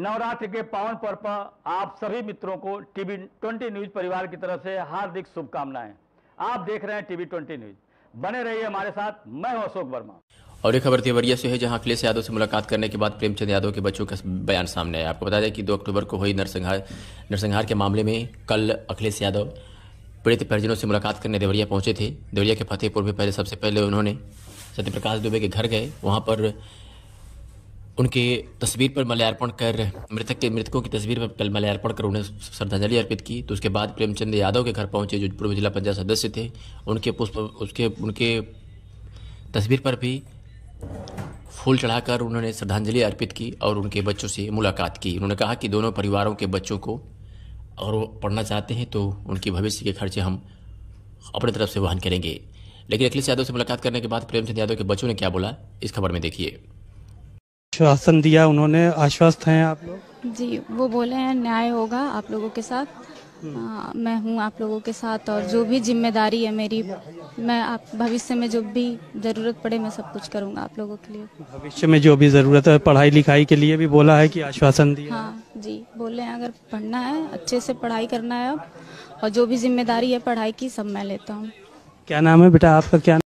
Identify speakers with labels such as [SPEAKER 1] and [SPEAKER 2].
[SPEAKER 1] नवरात्र के पावन पर्व पर आप सभी मित्रों को टीवी ट्वेंटी न्यूज परिवार की तरफ से हार्दिक शुभकामनाएं आप देख रहे हैं टीवी ट्वेंटी न्यूज बने रहिए हमारे साथ मैं हूं अशोक वर्मा
[SPEAKER 2] और एक खबर देवरिया से है जहां अखिलेश यादव से मुलाकात करने के बाद प्रेमचंद यादव के बच्चों का बयान सामने आया आपको बता दें कि दो अक्टूबर को हुई नरसंहार नरसंहार के मामले में कल अखिलेश यादव पीड़ित परिजनों से मुलाकात करने देवरिया पहुंचे थे देवरिया के फतेहपुर में पहले सबसे पहले उन्होंने सत्यप्रकाश दुबे के घर गए वहाँ पर उनके तस्वीर पर मल्यार्पण कर मृतक के मृतकों की तस्वीर पर कल मल्यार्पण कर उन्हें श्रद्धांजलि अर्पित की तो उसके बाद प्रेमचंद यादव के घर पहुंचे जो पूर्व जिला पंचायत सदस्य थे उनके पुष्प उसके उनके तस्वीर पर भी फूल चढ़ाकर उन्होंने श्रद्धांजलि अर्पित की और उनके बच्चों से मुलाकात की उन्होंने कहा कि दोनों परिवारों के बच्चों को और वो पढ़ना चाहते हैं तो उनके भविष्य के खर्चे हम अपनी तरफ से वहन करेंगे लेकिन अखिलेश यादव से मुलाकात करने के बाद प्रेमचंद यादव के बच्चों ने क्या बोला इस खबर में देखिए
[SPEAKER 3] आश्वासन दिया उन्होंने आश्वस्त हैं
[SPEAKER 4] आप लोग जी वो बोले हैं न्याय होगा आप लोगों के साथ हम्म। आ, मैं हूँ आप लोगों के साथ और जो भी जिम्मेदारी है मेरी मैं आप भविष्य में जो भी जरूरत पड़े मैं सब कुछ करूँगा आप लोगों के लिए भविष्य
[SPEAKER 3] में जो भी जरूरत है पढ़ाई लिखाई के लिए भी बोला है कि आश्वासन दिया
[SPEAKER 4] हाँ जी बोले हैं अगर पढ़ना है अच्छे से पढ़ाई करना है अब और जो भी जिम्मेदारी है पढ़ाई की सब मैं लेता हूँ
[SPEAKER 3] क्या नाम है बेटा आपका क्या